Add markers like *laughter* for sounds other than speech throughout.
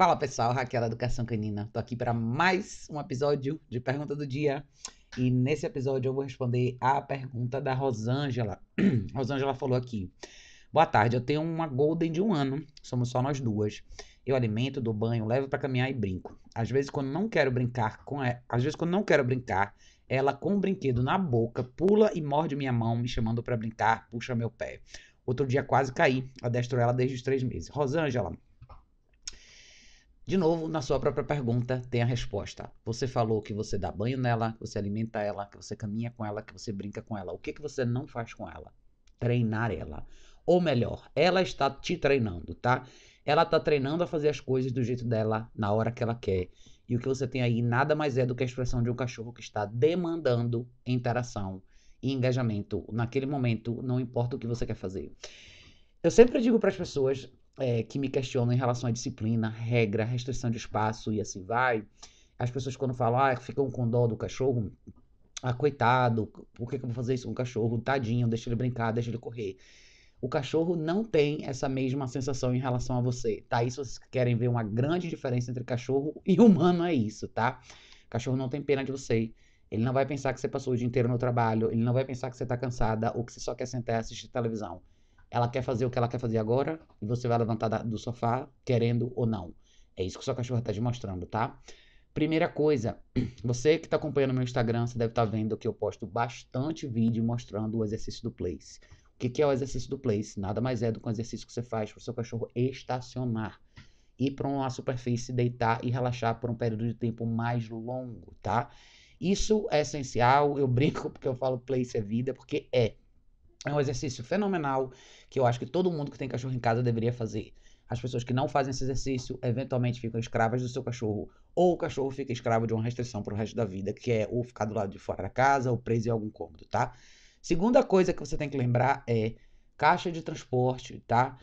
Fala pessoal, Raquel da Educação Canina. Tô aqui para mais um episódio de Pergunta do Dia. E nesse episódio eu vou responder a pergunta da Rosângela. *clears throat* Rosângela falou aqui: Boa tarde, eu tenho uma Golden de um ano, somos só nós duas. Eu alimento, dou banho, levo para caminhar e brinco. Às vezes, quando não quero brincar com ela, às vezes quando não quero brincar, ela com o um brinquedo na boca pula e morde minha mão, me chamando para brincar, puxa meu pé. Outro dia quase caí, adestro ela desde os três meses. Rosângela, de novo, na sua própria pergunta tem a resposta. Você falou que você dá banho nela, que você alimenta ela, que você caminha com ela, que você brinca com ela. O que, que você não faz com ela? Treinar ela. Ou melhor, ela está te treinando, tá? Ela está treinando a fazer as coisas do jeito dela, na hora que ela quer. E o que você tem aí nada mais é do que a expressão de um cachorro que está demandando interação e engajamento. Naquele momento, não importa o que você quer fazer. Eu sempre digo para as pessoas é, que me questionam em relação à disciplina, regra, restrição de espaço e assim vai. As pessoas quando falam, ah, ficam com dó do cachorro, ah, coitado, por que, que eu vou fazer isso com o cachorro? Tadinho, deixa ele brincar, deixa ele correr. O cachorro não tem essa mesma sensação em relação a você, tá? Isso vocês querem ver uma grande diferença entre cachorro e humano é isso, tá? O cachorro não tem pena de você. Ele não vai pensar que você passou o dia inteiro no trabalho, ele não vai pensar que você tá cansada ou que você só quer sentar e assistir televisão ela quer fazer o que ela quer fazer agora e você vai levantar do sofá querendo ou não. É isso que sua cachorra está te mostrando, tá? Primeira coisa, *clears throat* você que está acompanhando meu Instagram, você deve estar tá vendo que eu posto bastante vídeo mostrando o exercício do place. O que, que é o exercício do place? Nada mais é do que um exercício que você faz para o seu cachorro estacionar ir para uma superfície, deitar e relaxar por um período de tempo mais longo, tá? Isso é essencial, eu *laughs* brinco porque eu falo place é vida, porque é. É um exercício fenomenal que eu acho que todo mundo que tem cachorro em casa deveria fazer. As pessoas que não fazem esse exercício eventualmente ficam escravas do seu cachorro, ou o cachorro fica escravo de uma restrição para o resto da vida, que é ou ficar do lado de fora da casa, ou preso em algum cômodo, tá? Segunda coisa que você tem que lembrar é caixa de transporte, tá?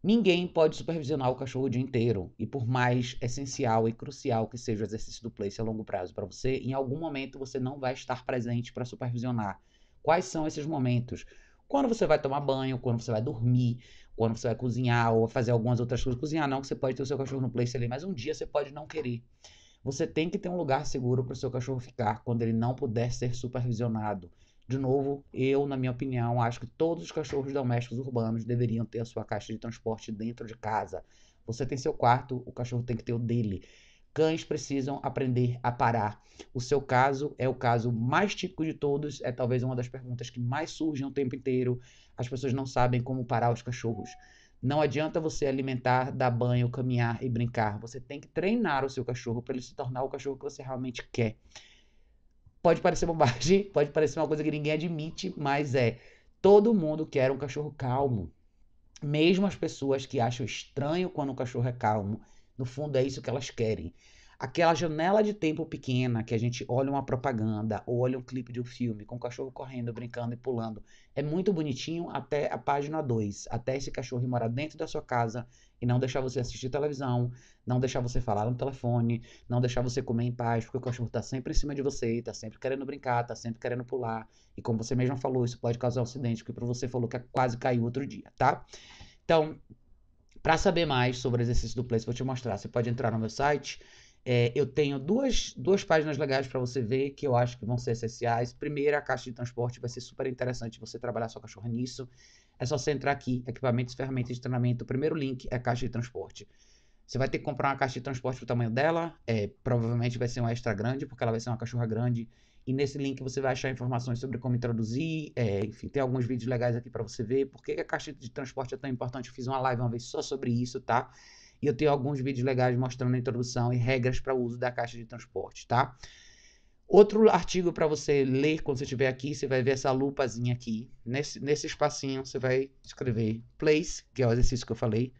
Ninguém pode supervisionar o cachorro o dia inteiro. E por mais essencial e crucial que seja o exercício do place a longo prazo para você, em algum momento você não vai estar presente para supervisionar. Quais são esses momentos? Quando você vai tomar banho, quando você vai dormir, quando você vai cozinhar ou fazer algumas outras coisas. Cozinhar não, que você pode ter o seu cachorro no place ali, mas um dia você pode não querer. Você tem que ter um lugar seguro para o seu cachorro ficar quando ele não puder ser supervisionado. De novo, eu, na minha opinião, acho que todos os cachorros domésticos urbanos deveriam ter a sua caixa de transporte dentro de casa. Você tem seu quarto, o cachorro tem que ter o dele. Cães precisam aprender a parar. O seu caso é o caso mais típico de todos, é talvez uma das perguntas que mais surgem o tempo inteiro. As pessoas não sabem como parar os cachorros. Não adianta você alimentar, dar banho, caminhar e brincar. Você tem que treinar o seu cachorro para ele se tornar o cachorro que você realmente quer. Pode parecer bobagem, *laughs* pode parecer uma coisa que ninguém admite, mas é. Todo mundo quer um cachorro calmo. Mesmo as pessoas que acham estranho quando o cachorro é calmo, no fundo, é isso que elas querem. Aquela janela de tempo pequena que a gente olha uma propaganda ou olha um clipe de um filme com o cachorro correndo, brincando e pulando. É muito bonitinho até a página 2, até esse cachorro morar dentro da sua casa e não deixar você assistir televisão, não deixar você falar no telefone, não deixar você comer em paz, porque o cachorro está sempre em cima de você, está sempre querendo brincar, está sempre querendo pular. E como você mesma falou, isso pode causar um acidente, porque para você falou que quase caiu outro dia, tá? Então, para saber mais sobre o exercício do place, vou te mostrar. Você pode entrar no meu site. É, eu tenho duas, duas páginas legais para você ver que eu acho que vão ser essenciais. Primeira, a caixa de transporte vai ser super interessante você trabalhar sua cachorra nisso. É só você entrar aqui, equipamentos, ferramentas de treinamento. O primeiro link é a caixa de transporte. Você vai ter que comprar uma caixa de transporte o tamanho dela. É, provavelmente vai ser uma extra grande, porque ela vai ser uma cachorra grande e nesse link você vai achar informações sobre como introduzir, é, enfim, tem alguns vídeos legais aqui para você ver por que a caixa de transporte é tão importante. Eu fiz uma live uma vez só sobre isso, tá? E eu tenho alguns vídeos legais mostrando a introdução e regras para o uso da caixa de transporte, tá? Outro artigo para você ler quando você estiver aqui, você vai ver essa lupazinha aqui. Nesse, nesse espacinho, você vai escrever place, que é o exercício que eu falei,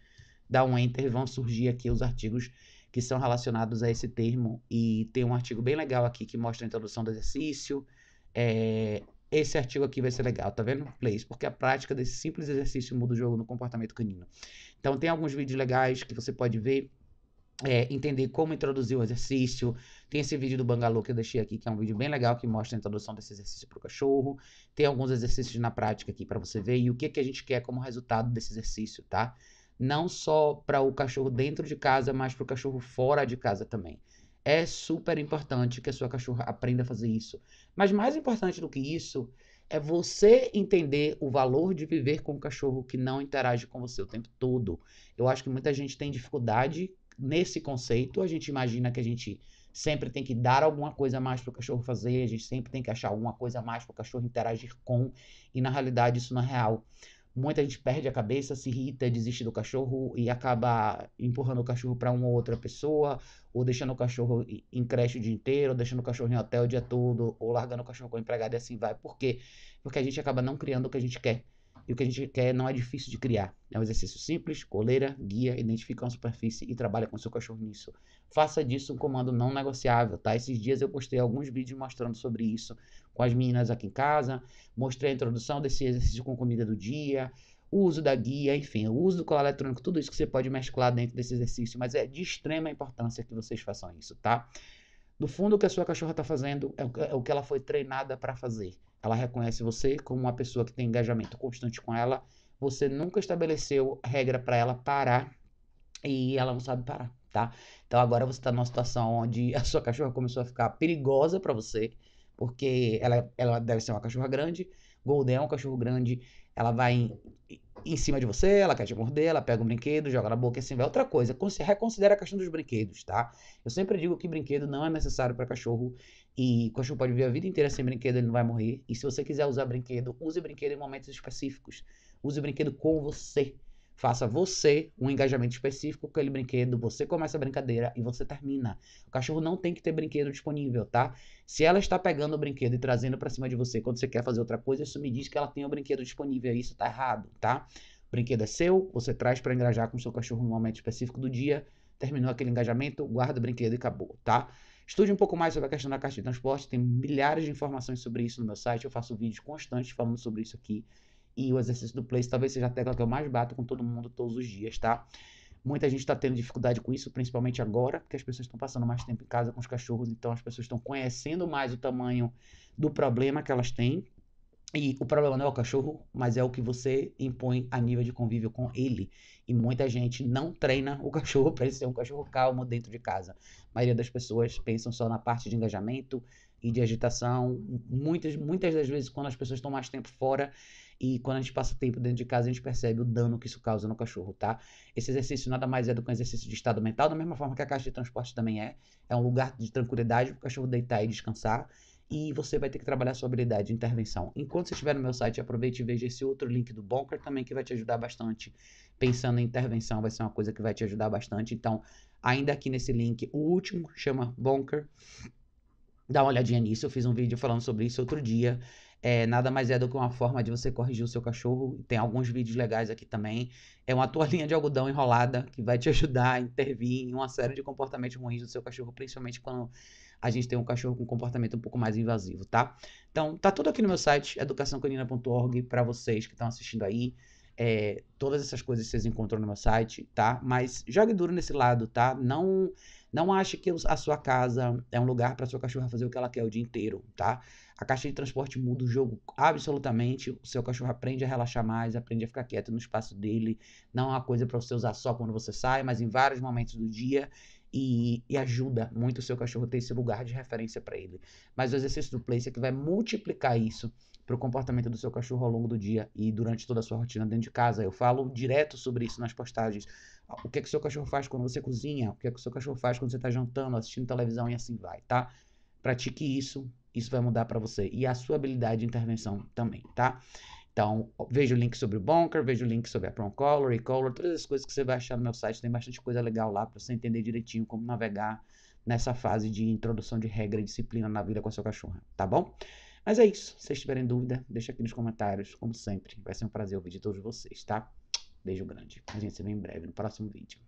dá um enter, vão surgir aqui os artigos que são relacionados a esse termo. E tem um artigo bem legal aqui que mostra a introdução do exercício. É, esse artigo aqui vai ser legal, tá vendo? please? porque a prática desse simples exercício muda o jogo no comportamento canino. Então tem alguns vídeos legais que você pode ver, é, entender como introduzir o exercício. Tem esse vídeo do Bangalô que eu deixei aqui, que é um vídeo bem legal que mostra a introdução desse exercício para o cachorro. Tem alguns exercícios na prática aqui para você ver e o que, que a gente quer como resultado desse exercício, tá? não só para o cachorro dentro de casa, mas para o cachorro fora de casa também. É super importante que a sua cachorra aprenda a fazer isso. Mas mais importante do que isso é você entender o valor de viver com um cachorro que não interage com você o tempo todo. Eu acho que muita gente tem dificuldade nesse conceito. A gente imagina que a gente sempre tem que dar alguma coisa a mais para o cachorro fazer, a gente sempre tem que achar alguma coisa a mais para o cachorro interagir com, e na realidade isso não é real. Muita gente perde a cabeça, se irrita, desiste do cachorro e acaba empurrando o cachorro para uma ou outra pessoa, ou deixando o cachorro em creche o dia inteiro, ou deixando o cachorro em hotel o dia todo, ou largando o cachorro com o empregado e assim vai. Por quê? Porque a gente acaba não criando o que a gente quer. E o que a gente quer não é difícil de criar. É um exercício simples, coleira, guia, identifica uma superfície e trabalha com seu cachorro nisso. Faça disso um comando não negociável, tá? Esses dias eu postei alguns vídeos mostrando sobre isso com as meninas aqui em casa, mostrei a introdução desse exercício com comida do dia, o uso da guia, enfim, o uso do colar eletrônico, tudo isso que você pode mesclar dentro desse exercício, mas é de extrema importância que vocês façam isso, tá? No fundo, o que a sua cachorra está fazendo é, é o que ela foi treinada para fazer. Ela reconhece você como uma pessoa que tem engajamento constante com ela. Você nunca estabeleceu regra para ela parar e ela não sabe parar, tá? Então agora você está numa situação onde a sua cachorra começou a ficar perigosa para você, porque ela, é, ela deve ser uma cachorra grande. Golden é um cachorro grande. Ela vai em cima de você, ela quer te morder, ela pega um brinquedo, joga na boca e assim vai. Outra coisa, reconsidera a questão dos brinquedos, tá? Eu sempre digo que brinquedo não é necessário para cachorro e cachorro pode viver a vida inteira sem brinquedo, ele não vai morrer. E se você quiser usar brinquedo, use brinquedo em momentos específicos. Use brinquedo com você. Faça você um engajamento específico com aquele brinquedo, você começa a brincadeira e você termina. O cachorro não tem que ter brinquedo disponível, tá? Se ela está pegando o brinquedo e trazendo para cima de você quando você quer fazer outra coisa, isso me diz que ela tem o brinquedo disponível e isso tá errado, tá? O brinquedo é seu, você traz para engajar com o seu cachorro no momento específico do dia, terminou aquele engajamento, guarda o brinquedo e acabou, tá? Estude um pouco mais sobre a questão da caixa de transporte, tem milhares de informações sobre isso no meu site, eu faço vídeos constantes falando sobre isso aqui. E o exercício do place talvez seja a tecla que eu mais bato com todo mundo todos os dias, tá? Muita gente está tendo dificuldade com isso, principalmente agora, porque as pessoas estão passando mais tempo em casa com os cachorros, então as pessoas estão conhecendo mais o tamanho do problema que elas têm. E o problema não é o cachorro, mas é o que você impõe a nível de convívio com ele. E muita gente não treina o cachorro para ele ser um cachorro calmo dentro de casa. A maioria das pessoas pensam só na parte de engajamento e de agitação. Muitas, muitas das vezes, quando as pessoas estão mais tempo fora, e quando a gente passa tempo dentro de casa, a gente percebe o dano que isso causa no cachorro, tá? Esse exercício nada mais é do que um exercício de estado mental, da mesma forma que a caixa de transporte também é. É um lugar de tranquilidade para o cachorro deitar e descansar e você vai ter que trabalhar sua habilidade de intervenção. Enquanto você estiver no meu site, aproveite e veja esse outro link do Bonker também, que vai te ajudar bastante. Pensando em intervenção, vai ser uma coisa que vai te ajudar bastante. Então, ainda aqui nesse link, o último chama Bonker. Dá uma olhadinha nisso, eu fiz um vídeo falando sobre isso outro dia é, nada mais é do que uma forma de você corrigir o seu cachorro. Tem alguns vídeos legais aqui também. É uma toalhinha de algodão enrolada que vai te *laughs* ajudar a intervir em uma série de comportamentos ruins do seu cachorro, principalmente quando a gente tem um cachorro com comportamento um pouco mais invasivo, tá? Então, tá tudo aqui no meu site, educaçãocanina.org, para vocês que estão assistindo aí. É, todas essas coisas vocês encontram no meu site, tá? Mas jogue duro nesse lado, tá? Não não ache que a sua casa é um lugar para sua cachorra fazer o que ela quer o dia inteiro, tá? A caixa de transporte muda o jogo absolutamente. O seu cachorro aprende a relaxar mais, aprende a ficar quieto no espaço dele. Não é uma coisa para você usar só quando você sai, mas em vários momentos do dia. E, e, ajuda muito o seu cachorro ter esse lugar de referência para ele. Mas o exercício do place é que vai multiplicar isso para o comportamento do seu cachorro ao longo do dia e durante toda a sua rotina dentro de casa. Eu falo direto sobre isso nas postagens. Ah, o que é que o seu cachorro faz quando você cozinha? O que é que o seu cachorro faz quando você está jantando, assistindo televisão e assim vai, tá? Pratique isso, isso vai mudar para você e a sua habilidade de intervenção também, tá? Então, veja o link sobre o Bonker, veja o link sobre a Prom Color e Color, todas as coisas que você vai achar no meu site, tem bastante coisa legal lá para você entender direitinho como navegar nessa fase de introdução de regra e disciplina na vida com a sua cachorra, tá bom? Mas é isso. Se vocês tiverem dúvida, deixa aqui nos comentários. Como sempre, vai ser um prazer ouvir de todos vocês, tá? Beijo grande. A gente se vê em breve no próximo vídeo.